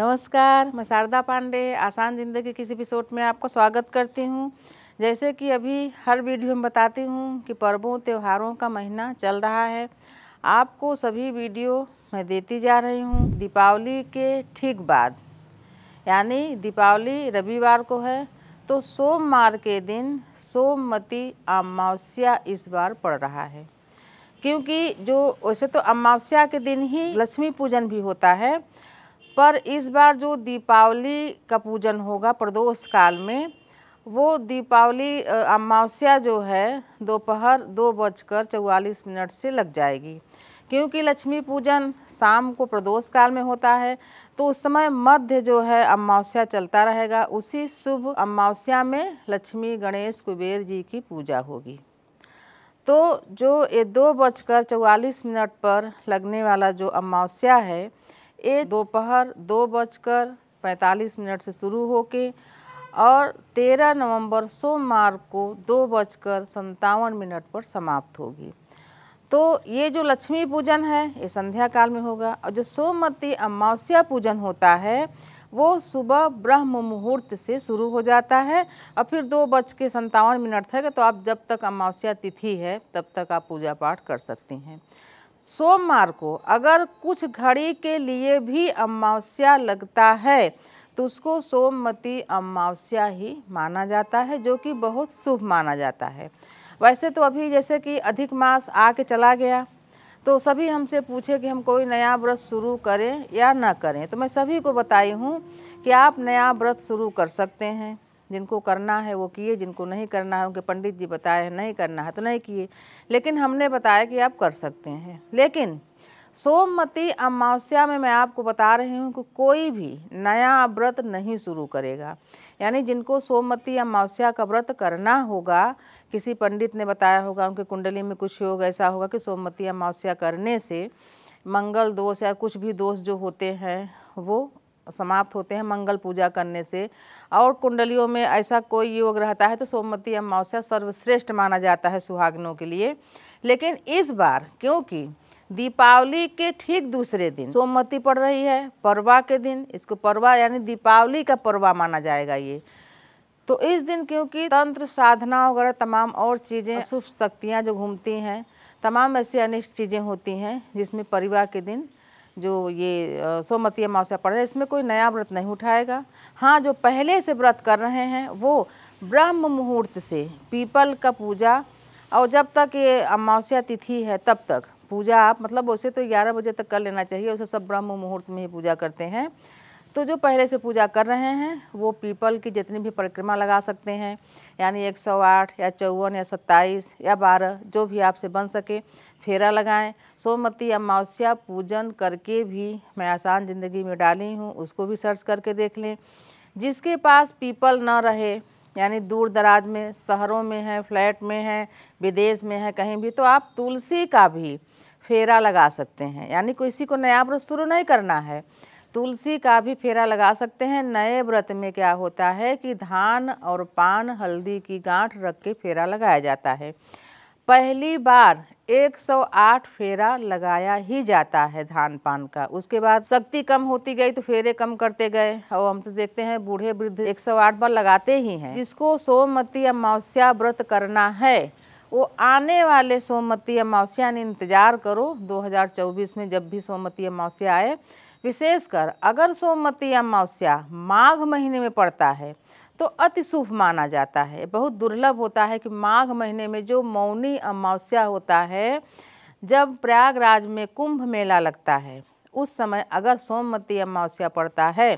नमस्कार मैं शारदा पांडे आसान ज़िंदगी किसी एपिसोड में आपका स्वागत करती हूँ जैसे कि अभी हर वीडियो में बताती हूँ कि पर्वों त्योहारों का महीना चल रहा है आपको सभी वीडियो मैं देती जा रही हूँ दीपावली के ठीक बाद यानी दीपावली रविवार को है तो सोमवार के दिन सोमवती अमावस्या इस बार पड़ रहा है क्योंकि जो वैसे तो अमावस्या के दिन ही लक्ष्मी पूजन भी होता है पर इस बार जो दीपावली का पूजन होगा प्रदोष काल में वो दीपावली अमावस्या जो है दोपहर दो, दो बजकर चौवालीस मिनट से लग जाएगी क्योंकि लक्ष्मी पूजन शाम को प्रदोष काल में होता है तो उस समय मध्य जो है अमावस्या चलता रहेगा उसी शुभ अमावस्या में लक्ष्मी गणेश कुबेर जी की पूजा होगी तो जो ये दो बजकर चौवालीस मिनट पर लगने वाला जो अमावस्या है ये दोपहर दो बजकर पैंतालीस मिनट से शुरू होके और 13 नवंबर सोमवार को दो बजकर संतावन मिनट पर समाप्त होगी तो ये जो लक्ष्मी पूजन है ये संध्या काल में होगा और जो सोमवती अमावस्या पूजन होता है वो सुबह ब्रह्म मुहूर्त से शुरू हो जाता है और फिर दो बज के संतावन मिनट तक तो आप जब तक अमावस्या तिथि है तब तक आप पूजा पाठ कर सकती हैं सोमवार को अगर कुछ घड़ी के लिए भी अमावस्या लगता है तो उसको सोमवती अमावस्या ही माना जाता है जो कि बहुत शुभ माना जाता है वैसे तो अभी जैसे कि अधिक मास आके चला गया तो सभी हमसे पूछे कि हम कोई नया व्रत शुरू करें या ना करें तो मैं सभी को बताई हूँ कि आप नया व्रत शुरू कर सकते हैं जिनको करना है वो किए जिनको नहीं करना है उनके पंडित जी बताए नहीं करना है तो नहीं किए लेकिन हमने बताया कि आप कर सकते हैं लेकिन सोमवती अमावस्या में मैं आपको बता रही हूँ कि कोई भी नया व्रत नहीं शुरू करेगा यानी जिनको सोमवती अमावस्या का व्रत करना होगा किसी पंडित ने बताया होगा उनके कुंडली में कुछ योग ऐसा होगा कि सोमवती अमावस्या करने से मंगल दोष या कुछ भी दोष जो होते हैं वो समाप्त होते हैं मंगल पूजा करने से और कुंडलियों में ऐसा कोई योग रहता है तो सोमवती अमावस्या सर्वश्रेष्ठ माना जाता है सुहागनों के लिए लेकिन इस बार क्योंकि दीपावली के ठीक दूसरे दिन सोमवती पड़ रही है परवा के दिन इसको परवा यानी दीपावली का परवा माना जाएगा ये तो इस दिन क्योंकि तंत्र साधना वगैरह तमाम और चीज़ें शुभ शक्तियाँ जो घूमती हैं तमाम ऐसी अनिष्ट चीज़ें होती हैं जिसमें परिवार के दिन जो ये सोमती अमावस्या पड़ रहा है इसमें कोई नया व्रत नहीं उठाएगा हाँ जो पहले से व्रत कर रहे हैं वो ब्रह्म मुहूर्त से पीपल का पूजा और जब तक ये अमावस्या तिथि है तब तक पूजा आप मतलब उसे तो 11 बजे तक कर लेना चाहिए उसे सब ब्रह्म मुहूर्त में ही पूजा करते हैं तो जो पहले से पूजा कर रहे हैं वो पीपल की जितनी भी परिक्रमा लगा सकते हैं यानी 108 या चौवन या 27 या 12 जो भी आपसे बन सके फेरा लगाएं सोमवती अमावस्या पूजन करके भी मैं आसान ज़िंदगी में डाली हूँ उसको भी सर्च करके देख लें जिसके पास पीपल ना रहे यानी दूर दराज में शहरों में हैं फ्लैट में हैं विदेश में हैं कहीं भी तो आप तुलसी का भी फेरा लगा सकते हैं यानी किसी को नया व्रत शुरू नहीं करना है तुलसी का भी फेरा लगा सकते हैं नए व्रत में क्या होता है कि धान और पान हल्दी की गांठ रख के फेरा लगाया जाता है पहली बार 108 फेरा लगाया ही जाता है धान पान का उसके बाद शक्ति कम होती गई तो फेरे कम करते गए और हम तो देखते हैं बूढ़े वृद्ध 108 बार लगाते ही हैं जिसको सोमवती अमावस्या व्रत करना है वो आने वाले सोमवती अमावस्या ने इंतजार करो 2024 में जब भी सोमवती अमावस्या आए विशेषकर अगर सोमवती अमावस्या माघ महीने में पड़ता है तो अति शुभ माना जाता है बहुत दुर्लभ होता है कि माघ महीने में जो मौनी अमावस्या होता है जब प्रयागराज में कुंभ मेला लगता है उस समय अगर सोमवती अमावस्या पड़ता है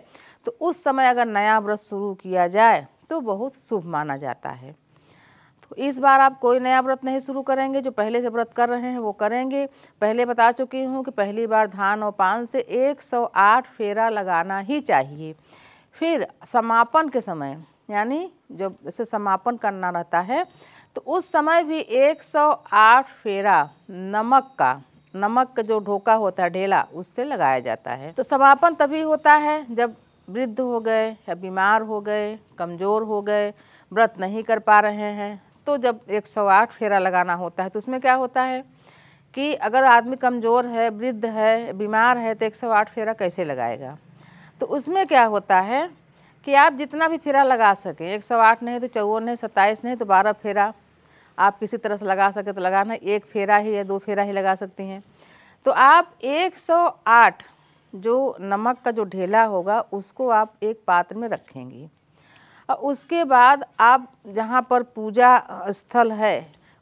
तो उस समय अगर नया व्रत शुरू किया जाए तो बहुत शुभ माना जाता है तो इस बार आप कोई नया व्रत नहीं शुरू करेंगे जो पहले से व्रत कर रहे हैं वो करेंगे पहले बता चुकी हूँ कि पहली बार धान और पान से 108 फेरा लगाना ही चाहिए फिर समापन के समय यानी जब जैसे समापन करना रहता है तो उस समय भी 108 फेरा नमक का नमक का जो ढोका होता है ढेला उससे लगाया जाता है तो समापन तभी होता है जब वृद्ध हो गए या बीमार हो गए कमज़ोर हो गए व्रत नहीं कर पा रहे हैं तो जब 108 फेरा लगाना होता है तो उसमें क्या होता है कि अगर आदमी कमज़ोर है वृद्ध है बीमार है तो 108 फेरा कैसे लगाएगा तो उसमें क्या होता है कि आप जितना भी फेरा लगा सकें एक सौ आठ नहीं तो चौवन नहीं सत्ताईस नहीं तो बारह फेरा आप किसी तरह से लगा सकें तो लगाना एक फेरा ही या दो फेरा ही लगा सकती हैं तो आप 108 जो नमक का जो ढेला होगा उसको आप एक पात्र में रखेंगी और उसके बाद आप जहाँ पर पूजा स्थल है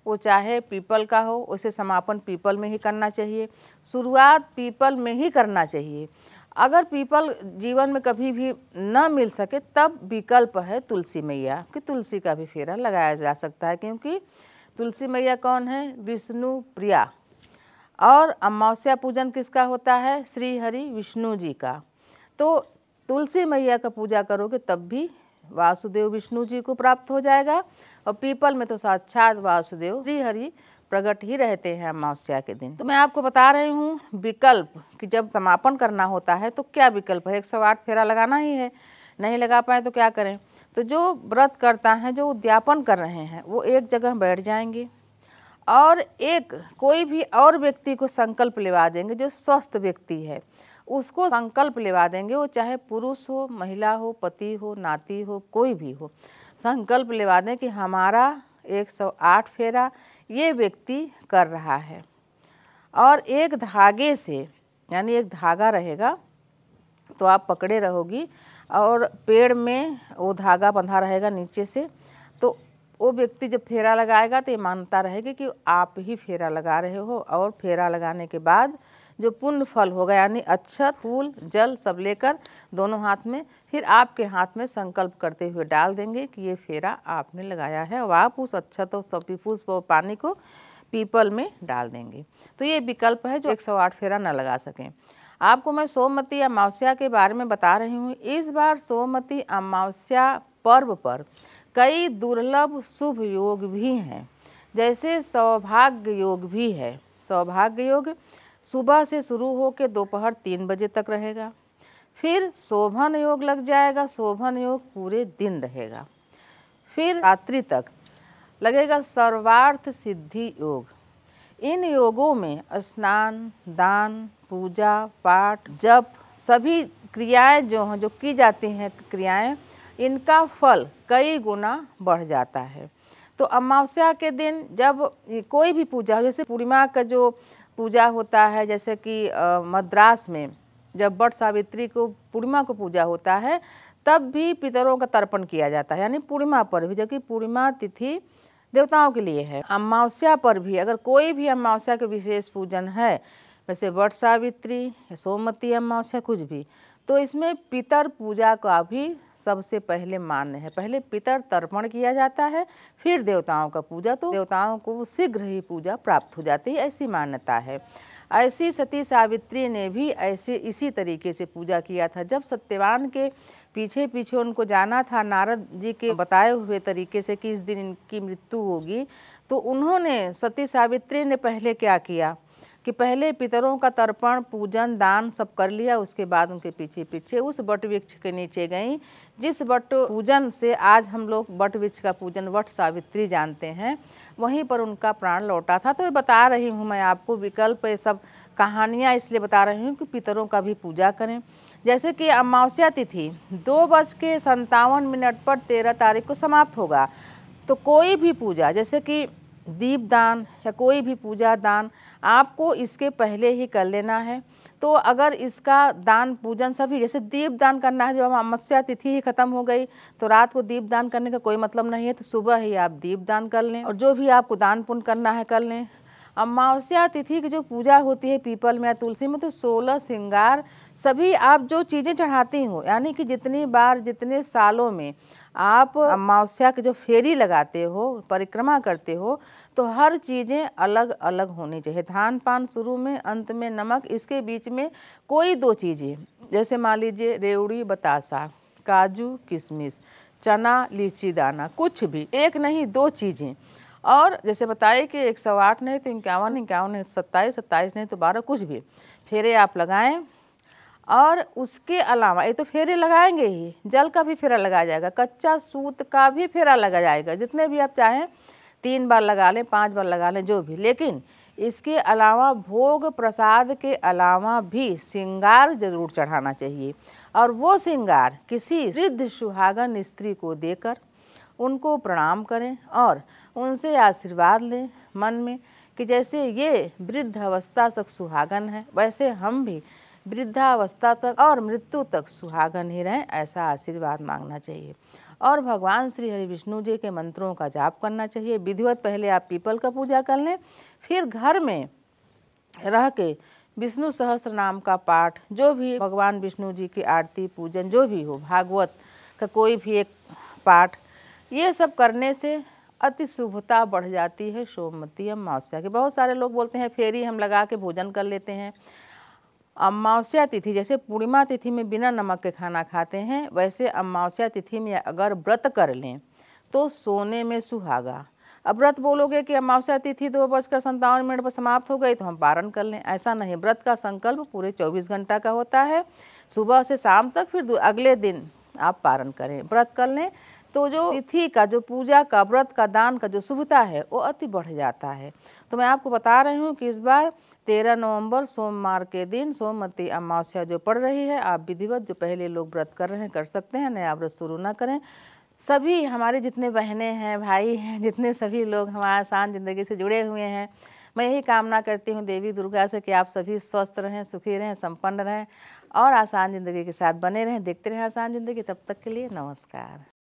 वो चाहे पीपल का हो उसे समापन पीपल में ही करना चाहिए शुरुआत पीपल में ही करना चाहिए अगर पीपल जीवन में कभी भी न मिल सके तब विकल्प है तुलसी मैया कि तुलसी का भी फेरा लगाया जा सकता है क्योंकि तुलसी मैया कौन है विष्णु प्रिया और अमावस्या पूजन किसका होता है श्री हरि विष्णु जी का तो तुलसी मैया का पूजा करोगे तब भी वासुदेव विष्णु जी को प्राप्त हो जाएगा और पीपल में तो साक्षात वासुदेव श्री हरि प्रकट ही रहते हैं अमावस्या के दिन तो मैं आपको बता रही हूँ विकल्प कि जब समापन करना होता है तो क्या विकल्प है एक सौ आठ फेरा लगाना ही है नहीं लगा पाए तो क्या करें तो जो व्रत करता है जो उद्यापन कर रहे हैं वो एक जगह बैठ जाएंगे और एक कोई भी और व्यक्ति को संकल्प लेवा देंगे जो स्वस्थ व्यक्ति है उसको संकल्प लेवा देंगे वो चाहे पुरुष हो महिला हो पति हो नाती हो कोई भी हो संकल्प लेवा दें कि हमारा 108 फेरा ये व्यक्ति कर रहा है और एक धागे से यानी एक धागा रहेगा तो आप पकड़े रहोगी और पेड़ में वो धागा बंधा रहेगा नीचे से तो वो व्यक्ति जब फेरा लगाएगा तो ये मानता रहेगी कि आप ही फेरा लगा रहे हो और फेरा लगाने के बाद जो पुण्य फल होगा यानी अक्षत अच्छा फूल जल सब लेकर दोनों हाथ में फिर आपके हाथ में संकल्प करते हुए डाल देंगे कि ये फेरा आपने लगाया है और आप उस अक्षत अच्छा तो और सब पीपूस और पानी को पीपल में डाल देंगे तो ये विकल्प है जो 108 फेरा ना लगा सकें आपको मैं सोमवती अमावस्या के बारे में बता रही हूँ इस बार सोमवती अमावस्या पर्व पर कई दुर्लभ शुभ योग भी हैं जैसे सौभाग्य योग भी है सौभाग्य योग सुबह से शुरू हो के दोपहर तीन बजे तक रहेगा फिर शोभन योग लग जाएगा शोभन योग पूरे दिन रहेगा फिर रात्रि तक लगेगा सर्वार्थ सिद्धि योग इन योगों में स्नान दान पूजा पाठ जप सभी क्रियाएं जो हैं जो की जाती हैं क्रियाएं इनका फल कई गुना बढ़ जाता है तो अमावस्या के दिन जब कोई भी पूजा जैसे पूर्णिमा का जो पूजा होता है जैसे कि मद्रास में जब बट सावित्री को पूर्णिमा को पूजा होता है तब भी पितरों का तर्पण किया जाता है यानी पूर्णिमा पर भी जबकि पूर्णिमा तिथि देवताओं के लिए है अमावस्या पर भी अगर कोई भी अमावस्या के विशेष पूजन है वैसे वट सावित्री सोमवती अमावस्या कुछ भी तो इसमें पितर पूजा का भी सबसे पहले मान्य है पहले पितर तर्पण किया जाता है फिर देवताओं का पूजा तो देवताओं को शीघ्र ही पूजा प्राप्त हो जाती है ऐसी मान्यता है ऐसी सती सावित्री ने भी ऐसे इसी तरीके से पूजा किया था जब सत्यवान के पीछे पीछे उनको जाना था नारद जी के बताए हुए तरीके से कि इस दिन इनकी मृत्यु होगी तो उन्होंने सती सावित्री ने पहले क्या किया कि पहले पितरों का तर्पण पूजन दान सब कर लिया उसके बाद उनके पीछे पीछे उस वट वृक्ष के नीचे गई जिस वट पूजन से आज हम लोग वट वृक्ष का पूजन वट सावित्री जानते हैं वहीं पर उनका प्राण लौटा था तो ये बता रही हूँ मैं आपको विकल्प ये सब कहानियाँ इसलिए बता रही हूँ कि पितरों का भी पूजा करें जैसे कि अमावस्या तिथि दो बज के संतावन मिनट पर तेरह तारीख को समाप्त होगा तो कोई भी पूजा जैसे कि दीप दान या कोई भी पूजा दान आपको इसके पहले ही कर लेना है तो अगर इसका दान पूजन सभी जैसे दीप दान करना है जब अमावस्या तिथि ही खत्म हो गई तो रात को दीप दान करने का कोई मतलब नहीं है तो सुबह ही आप दीप दान कर लें और जो भी आपको दान पुण्य करना है कर लें अमावस्या तिथि की जो पूजा होती है पीपल में या तुलसी में तो सोलह श्रृंगार सभी आप जो चीज़ें चढ़ाती हो यानी कि जितनी बार जितने सालों में आप अमावस्या की जो फेरी लगाते हो परिक्रमा करते हो तो हर चीज़ें अलग अलग होनी चाहिए धान पान शुरू में अंत में नमक इसके बीच में कोई दो चीज़ें जैसे मान लीजिए रेवड़ी बतासा काजू किशमिश चना लीची दाना कुछ भी एक नहीं दो चीज़ें और जैसे बताए कि एक सौ आठ नहीं तो इक्यावन इक्यावन नहीं तो सत्ताईस सत्ताईस नहीं तो बारह कुछ भी फेरे आप लगाएं और उसके अलावा ये तो फेरे लगाएंगे ही जल का भी फेरा लगाया जाएगा कच्चा सूत का भी फेरा लगाया जाएगा जितने भी आप चाहें तीन बार लगा लें पांच बार लगा लें जो भी लेकिन इसके अलावा भोग प्रसाद के अलावा भी श्रृंगार जरूर चढ़ाना चाहिए और वो श्रृंगार किसी सिद्ध सुहागन स्त्री को देकर उनको प्रणाम करें और उनसे आशीर्वाद लें मन में कि जैसे ये वृद्ध अवस्था तक सुहागन है वैसे हम भी वृद्धावस्था तक और मृत्यु तक सुहागन ही रहें ऐसा आशीर्वाद मांगना चाहिए और भगवान श्री हरि विष्णु जी के मंत्रों का जाप करना चाहिए विधिवत पहले आप पीपल का पूजा कर लें फिर घर में रह के विष्णु सहस्त्र नाम का पाठ जो भी भगवान विष्णु जी की आरती पूजन जो भी हो भागवत का कोई भी एक पाठ ये सब करने से अति शुभता बढ़ जाती है सोमवती अमावस्या की बहुत सारे लोग बोलते हैं फेरी हम लगा के भोजन कर लेते हैं अमावस्या तिथि जैसे पूर्णिमा तिथि में बिना नमक के खाना खाते हैं वैसे अमावस्या तिथि में अगर व्रत कर लें तो सोने में सुहागा अब व्रत बोलोगे कि अमावस्या तिथि दो तो बजकर सत्तावन मिनट पर समाप्त हो गई तो हम पारण कर लें ऐसा नहीं व्रत का संकल्प पूरे चौबीस घंटा का होता है सुबह से शाम तक फिर अगले दिन आप पारण करें व्रत कर लें तो जो तिथि का जो पूजा का व्रत का दान का जो शुभता है वो अति बढ़ जाता है तो मैं आपको बता रही हूँ कि इस बार तेरह नवंबर सोमवार के दिन सोमवती अमावस्या जो पड़ रही है आप विधिवत जो पहले लोग व्रत कर रहे हैं कर सकते हैं नया व्रत शुरू ना करें सभी हमारे जितने बहनें हैं भाई हैं जितने सभी लोग हमारे आसान ज़िंदगी से जुड़े हुए हैं मैं यही कामना करती हूँ देवी दुर्गा से कि आप सभी स्वस्थ रहें सुखी रहें संपन्न रहें और आसान ज़िंदगी के साथ बने रहें देखते रहें आसान ज़िंदगी तब तक के लिए नमस्कार